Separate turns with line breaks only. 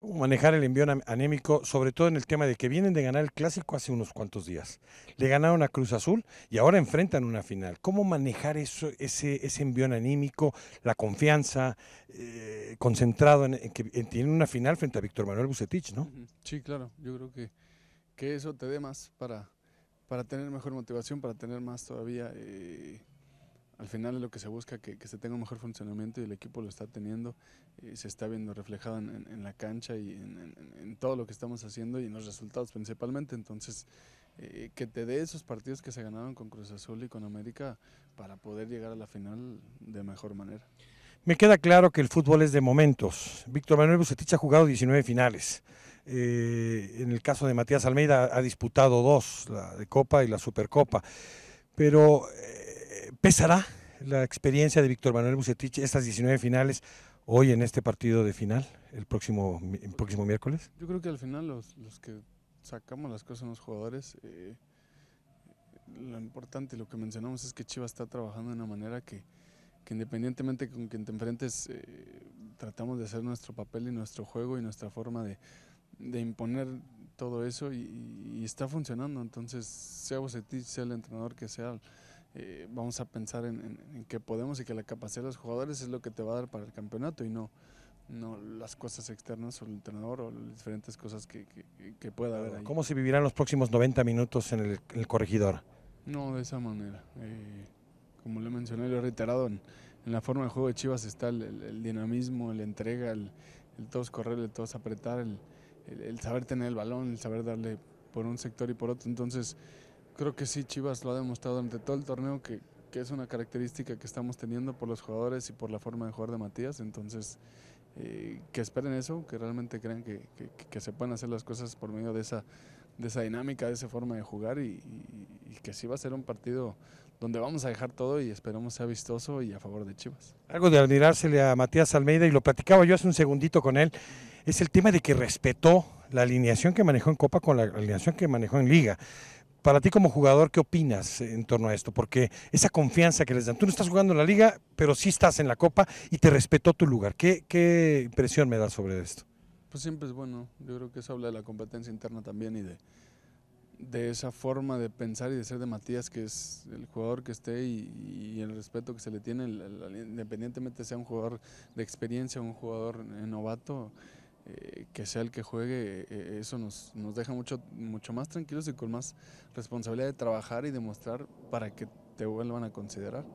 manejar el envión anémico, sobre todo en el tema de que vienen de ganar el clásico hace unos cuantos días. Le ganaron a Cruz Azul y ahora enfrentan una final. ¿Cómo manejar eso, ese, envión envío anímico, la confianza, eh, concentrado en, que tienen una final frente a Víctor Manuel Bucetich, ¿no?
Sí, claro, yo creo que, que eso te dé más para, para tener mejor motivación, para tener más todavía. Eh, al final es lo que se busca, que, que, se tenga un mejor funcionamiento y el equipo lo está teniendo, y eh, se está viendo reflejado en, la cancha y en, todo lo que estamos haciendo y en los resultados principalmente. Entonces, eh, que te dé esos partidos que se ganaron con Cruz Azul y con América para poder llegar a la final de mejor manera.
Me queda claro que el fútbol es de momentos. Víctor Manuel Bucetich ha jugado 19 finales. Eh, en el caso de Matías Almeida ha disputado dos, la de Copa y la Supercopa. Pero ¿Pesará la experiencia de Víctor Manuel Bucetich estas 19 finales hoy en este partido de final, el próximo, próximo miércoles?
Yo creo que al final los, que sacamos las cosas son los jugadores, eh, lo importante, lo que mencionamos es que Chivas está trabajando de una manera que, independientemente con quien te enfrentes, eh, tratamos de hacer nuestro papel y nuestro juego y nuestra forma de, imponer todo eso y, y, está funcionando. Entonces, sea Bucetich, sea el entrenador que sea, eh, vamos a pensar en, que podemos y que la capacidad de los jugadores es lo que te va a dar para el campeonato y no, no las cosas externas o el entrenador o las diferentes cosas que, que, pueda haber
¿Cómo se vivirán los próximos 90 minutos en el, corregidor?
No, de esa manera. Eh, como lo mencioné, lo he reiterado, en, la forma de juego de Chivas está el, el dinamismo, la entrega, el, todos correr, el todos apretar, el saber tener el balón, el saber darle por un sector y por otro. Entonces, creo que sí, Chivas lo ha demostrado durante todo el torneo que, es una característica que estamos teniendo por los jugadores y por la forma de jugar de Matías. Entonces, eh, que esperen eso, que realmente crean que, se pueden hacer las cosas por medio de esa, de esa dinámica, de esa forma de jugar y, y, que sí va a ser un partido donde vamos a dejar todo y esperamos sea vistoso y a favor de Chivas.
Algo de admirársele a Matías Almeida y lo platicaba yo hace un segundito con él, es el tema de que respetó la alineación que manejó en Copa con la alineación que manejó en Liga para ti como jugador, ¿qué opinas en torno a esto? Porque esa confianza que les dan, tú no estás jugando en la liga, pero sí estás en la copa y te respetó tu lugar. ¿Qué, impresión me das sobre esto?
Pues siempre es bueno, yo creo que eso habla de la competencia interna también y de, de esa forma de pensar y de ser de Matías, que es el jugador que esté y, el respeto que se le tiene, independientemente sea un jugador de experiencia, o un jugador novato, eh, que sea el que juegue, eh, eso nos, nos, deja mucho, mucho más tranquilos y con más responsabilidad de trabajar y demostrar para que te vuelvan a considerar.